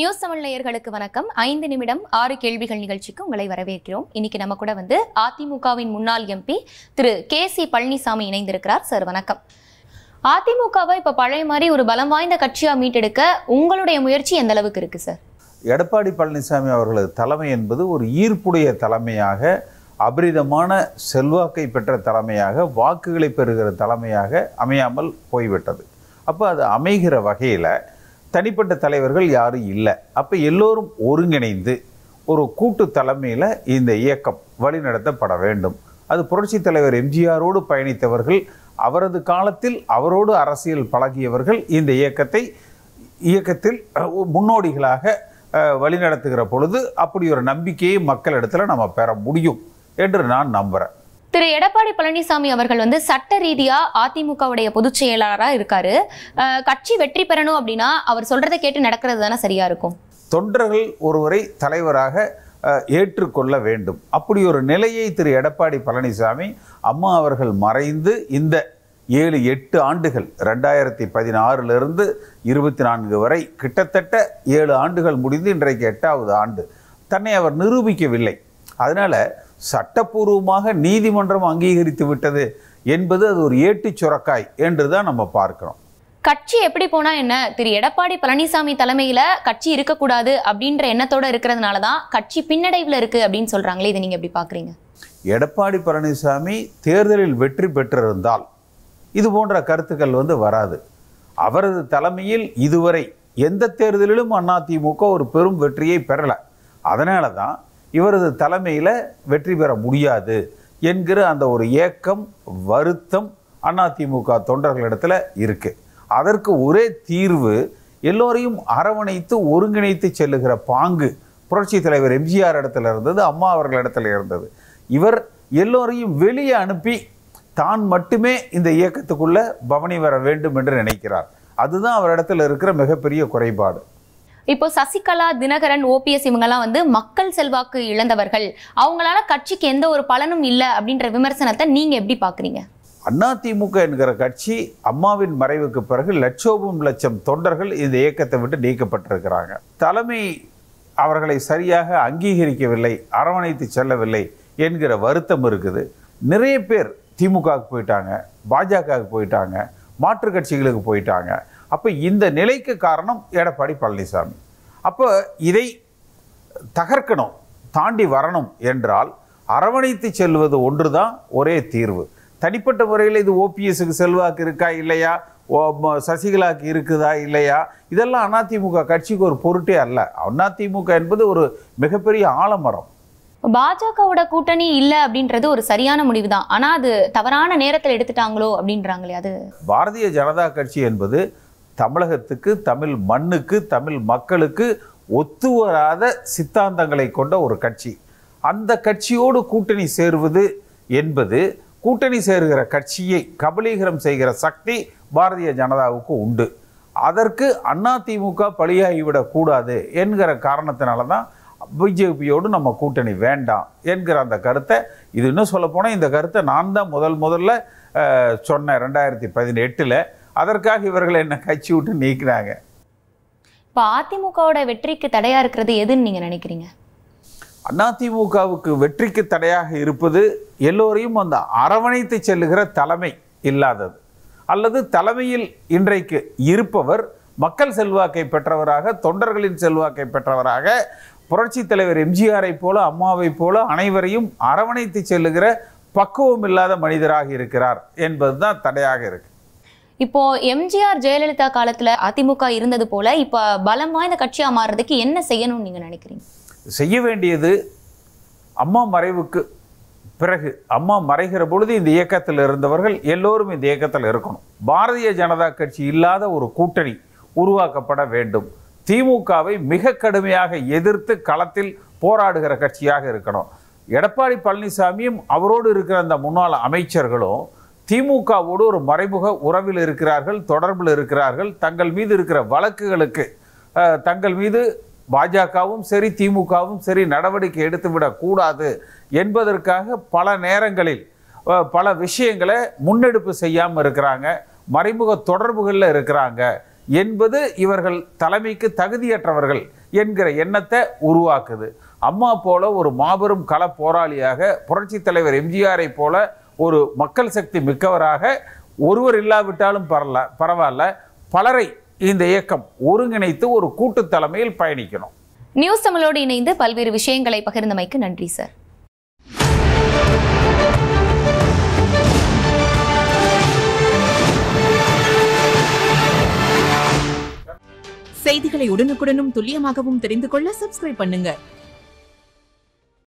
news Tamil நேயர்களுக்கு வணக்கம் ஐந்து நிமிடம் ஆறு கேள்விகள் நிகழ்ச்சிக்கு உங்களை வரவேற்கிறோம் இன்னைக்கு நம்ம கூட வந்து அதிமுகவின் முன்னாள் எம்பி திரு கே சி பழனிசாமி இணைந்திருக்கிறார் சார் வணக்கம் அதிமுகவை இப்போ பழைய மாதிரி ஒரு பலம் வாய்ந்த கட்சியாக மீட்டெடுக்க உங்களுடைய முயற்சி எந்த அளவுக்கு இருக்கு சார் எடப்பாடி பழனிசாமி அவர்களது தலைமை என்பது ஒரு ஈர்ப்புடைய தலைமையாக அபரிதமான செல்வாக்கை பெற்ற தலைமையாக வாக்குகளை பெறுகிற தலைமையாக அமையாமல் போய்விட்டது அப்போ அது அமைகிற வகையில் தனிப்பட்ட தலைவர்கள் யாரும் இல்லை அப்போ எல்லோரும் ஒருங்கிணைந்து ஒரு கூட்டு தலைமையில் இந்த இயக்கம் வழிநடத்தப்பட வேண்டும் அது புரட்சி தலைவர் எம்ஜிஆரோடு பயணித்தவர்கள் அவரது காலத்தில் அவரோடு அரசியல் பழகியவர்கள் இந்த இயக்கத்தை இயக்கத்தில் முன்னோடிகளாக வழிநடத்துகிற பொழுது அப்படி ஒரு நம்பிக்கையை மக்களிடத்தில் நம்ம பெற முடியும் என்று நான் நம்புகிறேன் திரு எடப்பாடி பழனிசாமி அவர்கள் வந்து சட்ட ரீதியா அதிமுகவுடைய பொதுச் செயலாளராக இருக்காரு கட்சி வெற்றி பெறணும் அப்படின்னா அவர் சொல்றதை கேட்டு நடக்கிறது தானே சரியா இருக்கும் தொண்டர்கள் ஒருவரை தலைவராக ஏற்றுக்கொள்ள வேண்டும் அப்படி ஒரு நிலையை திரு எடப்பாடி பழனிசாமி அம்மா அவர்கள் மறைந்து இந்த ஏழு எட்டு ஆண்டுகள் ரெண்டாயிரத்தி பதினாறுலேருந்து இருபத்தி நான்கு வரை கிட்டத்தட்ட ஏழு ஆண்டுகள் முடிந்து இன்றைக்கு எட்டாவது ஆண்டு தன்னை அவர் நிரூபிக்கவில்லை அதனால் சட்டப்பூர்வமாக நீதிமன்றம் அங்கீகரித்து விட்டது என்பது அது ஒரு ஏட்டு சுரக்காய் என்று தான் நம்ம பார்க்கிறோம் கட்சி எப்படி போனா என்ன திரு எடப்பாடி பழனிசாமி தலைமையில கட்சி இருக்கக்கூடாது அப்படின்ற எண்ணத்தோட இருக்கிறதுனால தான் கட்சி பின்னடைவில் இருக்கு அப்படின்னு சொல்றாங்களே இதை நீங்க எப்படி பாக்குறீங்க எடப்பாடி பழனிசாமி தேர்தலில் வெற்றி பெற்றிருந்தால் இது போன்ற கருத்துக்கள் வந்து வராது அவரது தலைமையில் இதுவரை எந்த தேர்தலிலும் அதிமுக ஒரு பெரும் வெற்றியை பெறலை அதனால தான் இவரது தலைமையில் வெற்றி பெற முடியாது என்கிற அந்த ஒரு ஏக்கம் வருத்தம் அதிமுக தொண்டர்களிடத்தில் இருக்குது அதற்கு ஒரே தீர்வு எல்லோரையும் அரவணைத்து ஒருங்கிணைத்து செல்லுகிற பாங்கு புரட்சி தலைவர் எம்ஜிஆர் இடத்துல இருந்தது அம்மா அவர்கள் இடத்துல இருந்தது இவர் எல்லோரையும் வெளியே அனுப்பி தான் மட்டுமே இந்த இயக்கத்துக்குள்ளே பவனி வர வேண்டும் என்று நினைக்கிறார் அதுதான் அவரிடத்தில் இருக்கிற மிகப்பெரிய குறைபாடு இப்போ சசிகலா தினகரன் ஓபிஎஸ் இவங்கெல்லாம் வந்து மக்கள் செல்வாக்கு இழந்தவர்கள் அவங்களால கட்சிக்கு எந்த ஒரு பலனும் இல்லை அப்படின்ற விமர்சனத்தை நீங்க எப்படி பாக்குறீங்க அதிமுக என்கிற கட்சி அம்மாவின் மறைவுக்கு பிறகு லட்சோபம் லட்சம் தொண்டர்கள் இந்த இயக்கத்தை விட்டு நீக்கப்பட்டிருக்கிறாங்க தலைமை அவர்களை சரியாக அங்கீகரிக்கவில்லை அரவணைத்து செல்லவில்லை என்கிற வருத்தம் இருக்குது நிறைய பேர் திமுகவுக்கு போயிட்டாங்க பாஜகவுக்கு போயிட்டாங்க மாற்று கட்சிகளுக்கு போயிட்டாங்க அப்போ இந்த நிலைக்கு காரணம் எடப்பாடி பழனிசாமி அப்போ இதை தகர்க்கணும் தாண்டி வரணும் என்றால் அரவணைத்து செல்வது ஒன்று தான் ஒரே தீர்வு தனிப்பட்ட முறையில் இது ஓபிஎஸ்க்கு செல்வாக்கு இருக்கா இல்லையா சசிகலாக்கு இருக்குதா இல்லையா இதெல்லாம் அதிமுக கட்சிக்கு ஒரு பொருட்டே அல்ல அதிமுக என்பது ஒரு மிகப்பெரிய ஆலமரம் பாஜகவோட கூட்டணி இல்லை அப்படின்றது ஒரு சரியான முடிவு தான் ஆனால் அது தவறான நேரத்தில் எடுத்துட்டாங்களோ அப்படின்றாங்களே அது பாரதிய ஜனதா கட்சி என்பது தமிழகத்துக்கு தமிழ் மண்ணுக்கு தமிழ் மக்களுக்கு ஒத்து வராத சித்தாந்தங்களை கொண்ட ஒரு கட்சி அந்த கட்சியோடு கூட்டணி சேருவது என்பது கூட்டணி சேருகிற கட்சியை கபலீகரம் செய்கிற சக்தி பாரதிய ஜனதாவுக்கு உண்டு அதற்கு அதிமுக கூடாது என்கிற காரணத்தினால தான் பிஜேபியோடு நம்ம கூட்டணி வேண்டாம் என்கிற அந்த கருத்தை இது இன்னும் சொல்லப்போனால் இந்த கருத்தை நான் தான் முதல் முதல்ல சொன்னேன் ரெண்டாயிரத்தி பதினெட்டில் அதற்காக இவர்களை என்ன கட்சி விட்டு நீக்கிறாங்க இப்போ அதிமுகவோட வெற்றிக்கு தடையாக இருக்கிறது எதுன்னு நீங்கள் நினைக்கிறீங்க அதிமுகவுக்கு வெற்றிக்கு தடையாக இருப்பது எல்லோரையும் அந்த அரவணைத்து செல்லுகிற தலைமை இல்லாதது அல்லது தலைமையில் இன்றைக்கு இருப்பவர் மக்கள் செல்வாக்கை பெற்றவராக தொண்டர்களின் செல்வாக்கை பெற்றவராக புரட்சித் தலைவர் எம்ஜிஆரை போல அம்மாவை போல அனைவரையும் அரவணைத்து செல்லுகிற பக்குவம் இல்லாத மனிதராக இருக்கிறார் என்பதுதான் தடையாக இருக்கு இப்போ எம்ஜிஆர் ஜெயலலிதா காலத்தில் அதிமுக இருந்தது போல இப்போ பலம் வாய்ந்த கட்சியாக மாறுறதுக்கு என்ன செய்யணும்னு நீங்கள் நினைக்கிறீங்க செய்ய வேண்டியது அம்மா மறைவுக்கு பிறகு அம்மா மறைகிற பொழுது இந்த இயக்கத்தில் இருந்தவர்கள் எல்லோரும் இந்த இயக்கத்தில் இருக்கணும் பாரதிய ஜனதா கட்சி இல்லாத ஒரு கூட்டணி உருவாக்கப்பட வேண்டும் திமுகவை மிக கடுமையாக எதிர்த்து களத்தில் போராடுகிற கட்சியாக இருக்கணும் எடப்பாடி பழனிசாமியும் அவரோடு இருக்கிற அந்த முன்னாள் அமைச்சர்களும் திமுகவோடு ஒரு மறைமுக உறவில் இருக்கிறார்கள் தொடர்பில் இருக்கிறார்கள் தங்கள் மீது இருக்கிற வழக்குகளுக்கு தங்கள் மீது பாஜகவும் சரி திமுகவும் சரி நடவடிக்கை கூடாது என்பதற்காக பல நேரங்களில் பல விஷயங்களை முன்னெடுப்பு செய்யாமல் இருக்கிறாங்க மறைமுக தொடர்புகளில் இருக்கிறாங்க என்பது இவர்கள் தலைமைக்கு தகுதியற்றவர்கள் என்கிற எண்ணத்தை உருவாக்குது அம்மா போல ஒரு மாபெரும் கள போராளியாக புரட்சித் தலைவர் எம்ஜிஆரை போல ஒரு மக்கள் சக்தி மிக்கவராக ஒருவர் இல்லாவிட்டாலும் பரல பரவாயில்ல பலரை இந்த இயக்கம் ஒருங்கிணைத்து ஒரு கூட்டு தலைமையில் பயணிக்கணும் நியூஸ் தமிழோடு இணைந்து பல்வேறு விஷயங்களை பகிர்ந்தமைக்கு நன்றி சார் செய்திகளை உடனுக்குடனும் துல்லியமாகவும் தெரிந்து கொள்ள சப்ஸ்கிரைப் பண்ணுங்க